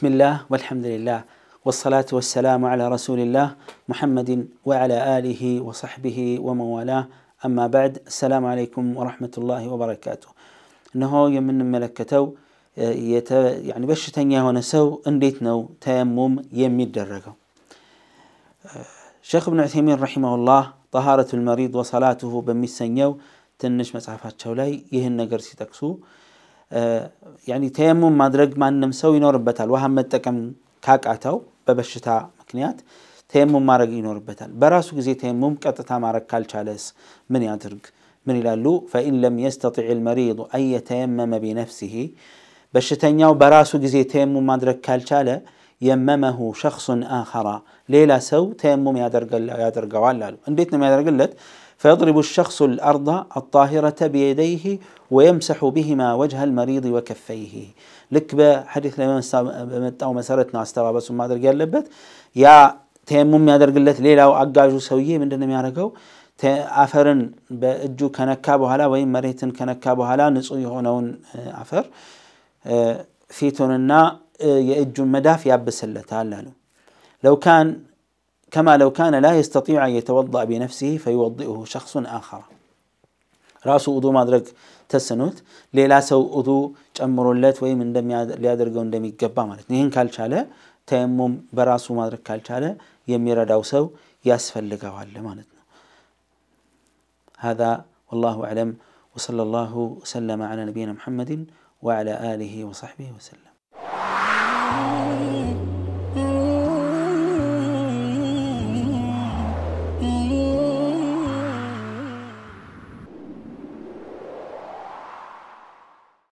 بسم الله والحمد لله والصلاة والسلام على رسول الله محمد وعلى آله وصحبه وموالاه أما بعد السلام عليكم ورحمة الله وبركاته إنه يمن ملكته يت... يعني بشتن يهون سو انديت نو تيمم يمي درقه شيخ ابن عثيمين رحمه الله طهارة المريض وصلاته السنيو تنش مصحفات شولاي يهن نقر سيتكسو يعني تيمم مادرق ما نمسوي نور بتال وهم متكم كاك أتاو ببشتا مكنيات تيمم مارق نور بتال براسو زي تيمم كاتتا مارق كالشالس من يادرق من يلالو فإن لم يستطع المريض أن يتيمم بنفسه بشتنياو براسو زي تيمم مادرق كالشالة يممه شخص آخر ليلا سو تيمم يادرق يادرقوال لالو انديتنا ما يادرقلت فيضرب الشخص الارض الطاهره بيديه ويمسح بهما وجه المريض وكفيه لك لكبه حديث لما متاو مسرتنا استوا بس ما درك يلبت يا تيمم يا درغلت ليلا واغاجو سويه من دنيا يارغو አፈርን በእጁ ከነካ በኋላ ወይም መሬትን ከነካ በኋላ ንጹህ የሆነውን አፈር النا የእጁን መዳፍ ያብስለታል لو كان كما لو كان لا يستطيع أن يتوضأ بنفسه فيوضئه شخص آخر ራሱ ኡዱ ማድረግ ተስኖት ሌላ ሰው ኡዱ ጨምሮለት ወይም ሊያደርገው እንደሚገባ ማለት ነው ይህን ካልቻለ ተየሙም በራሱ ማድረግ ካልቻለ የሚረዳው ሰው ያስፈልገዋል ማለት ነው هذا والله أعلم وصلى الله وسلم على نبينا محمد وعلى آله وصحبه وسلم